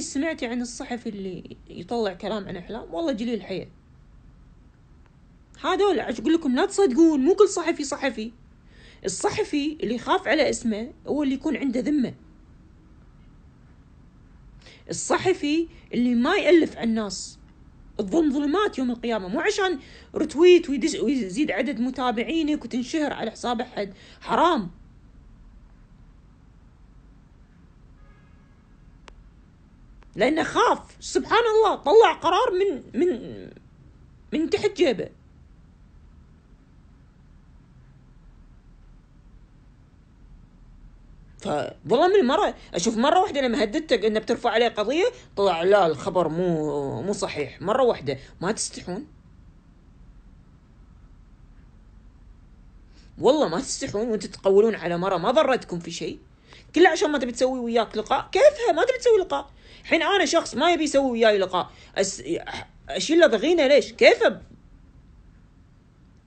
سمعتي عن الصحفي اللي يطلع كلام عن احلام والله جليل حيل هذول اقول لكم لا تصدقون مو كل صحفي صحفي الصحفي اللي يخاف على اسمه هو اللي يكون عنده ذمه الصحفي اللي ما يألف على الناس تظل ظلمات يوم القيامة مو عشان رتويت ويزيد عدد متابعينك وتنشهر على حساب أحد حرام لأنه خاف سبحان الله طلع قرار من من من تحت جيبه فظلم المرأة أشوف مرة واحدة لما هددتك أنه بترفع عليه قضية طلع لا الخبر مو مو صحيح مرة واحدة ما تستحون والله ما تستحون وانتم تقولون على مرة ما ضرتكم في شيء كله عشان ما تبي تسوي وياك لقاء كيفها ما تبي تسوي لقاء حين انا شخص ما يبي يسوي وياي لقاء أس... اشيل له ضغينه ليش؟ كيف أب...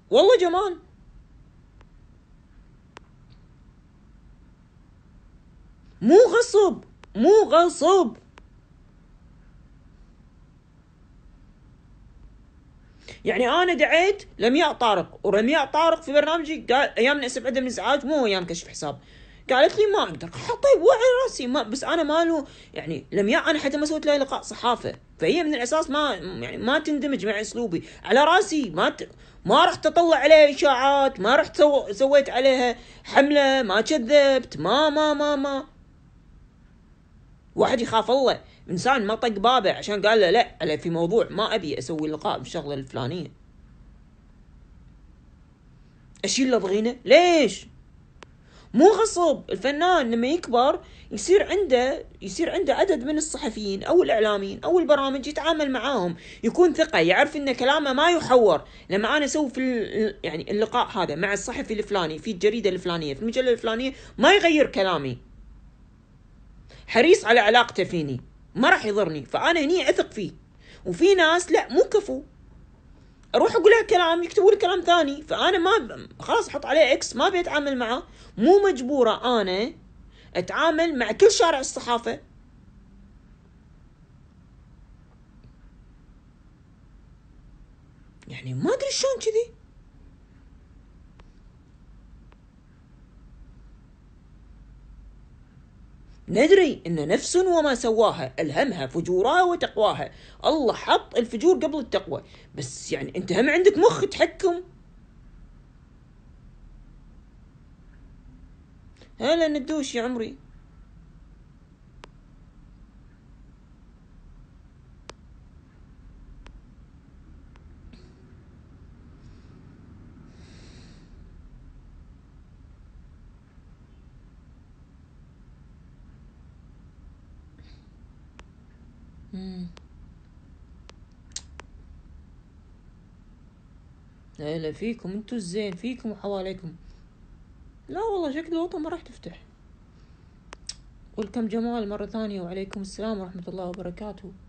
والله جمال مو غصب مو غصب يعني انا دعيت لمياء طارق ورمياء طارق في برنامجي قال ايام نأسف عدم الازعاج مو ايام كشف حساب قالت لي ما اقدر طيب وعي راسي ما بس انا ماله يعني لم يعني انا حتى ما سويت لها لقاء صحافه فهي من الاساس ما يعني ما تندمج مع اسلوبي على راسي ما ت... ما رحت اطلع عليها اشاعات ما رحت سو... سويت عليها حمله ما كذبت ما ما ما ما واحد يخاف الله انسان ما طق بابه عشان قال له لا على في موضوع ما ابي اسوي لقاء بالشغله الفلانيه اشيل له ضغينه ليش مو غصب الفنان لما يكبر يصير عنده يصير عنده عدد من الصحفيين او الاعلاميين او البرامج يتعامل معاهم يكون ثقه يعرف ان كلامه ما يحور لما انا اسوي في يعني اللقاء هذا مع الصحفي الفلاني في الجريده الفلانيه في المجله الفلانيه ما يغير كلامي حريص على علاقته فيني ما راح يضرني فانا هني اثق فيه وفي ناس لا مو كفو اروح اقول لها كلام يكتبوا لي كلام ثاني فانا ما خلاص احط عليه اكس ما ابي اتعامل معه مو مجبوره انا اتعامل مع كل شارع الصحافه يعني ما ادري شلون كذي ندري إن نفس وما سواها ألهمها فجورها وتقواها الله حط الفجور قبل التقوى بس يعني أنت هم عندك مخ تحكم هلا ندوش يا عمري لا لا فيكم انتو الزين فيكم وحواليكم لا والله شكل الوطن ما راح تفتح ولكم جمال مرة ثانية وعليكم السلام ورحمة الله وبركاته